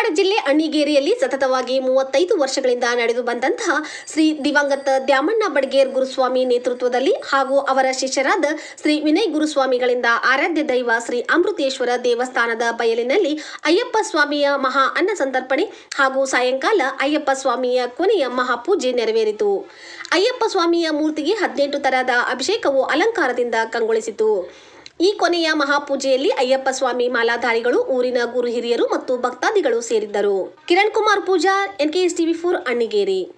ಧಾರವಾಡ ಜಿಲ್ಲೆ ಅಣ್ಣಿಗೇರಿಯಲ್ಲಿ ಸತತವಾಗಿ ಮೂವತ್ತೈದು ವರ್ಷಗಳಿಂದ ನಡೆದು ಬಂದಂತಹ ಶ್ರೀ ದಿವಂಗತ ದ್ಯಾಮಣ್ಣ ಬಡ್ಗೇರ್ ಗುರುಸ್ವಾಮಿ ನೇತೃತ್ವದಲ್ಲಿ ಹಾಗೂ ಅವರ ಶಿಷ್ಯರಾದ ಶ್ರೀ ವಿನಯ್ ಗುರುಸ್ವಾಮಿಗಳಿಂದ ಆರಾಧ್ಯ ದೈವ ಶ್ರೀ ಅಮೃತೇಶ್ವರ ದೇವಸ್ಥಾನದ ಬಯಲಿನಲ್ಲಿ ಅಯ್ಯಪ್ಪ ಸ್ವಾಮಿಯ ಮಹಾ ಅನ್ನ ಸಂತರ್ಪಣೆ ಹಾಗೂ ಸಾಯಂಕಾಲ ಅಯ್ಯಪ್ಪ ಸ್ವಾಮಿಯ ಕೊನೆಯ ಮಹಾಪೂಜೆ ನೆರವೇರಿತು ಅಯ್ಯಪ್ಪ ಸ್ವಾಮಿಯ ಮೂರ್ತಿಗೆ ಹದಿನೆಂಟು ತರಹದ ಅಭಿಷೇಕವು ಅಲಂಕಾರದಿಂದ ಕಂಗೊಳಿಸಿತು ಈ ಕೊನೆಯ ಮಹಾಪೂಜೆಯಲ್ಲಿ ಅಯ್ಯಪ್ಪ ಸ್ವಾಮಿ ಮಾಲಾಧಾರಿಗಳು ಊರಿನ ಗುರು ಹಿರಿಯರು ಮತ್ತು ಭಕ್ತಾದಿಗಳು ಸೇರಿದ್ದರು Kiran Kumar Pujar N TV four Annigeri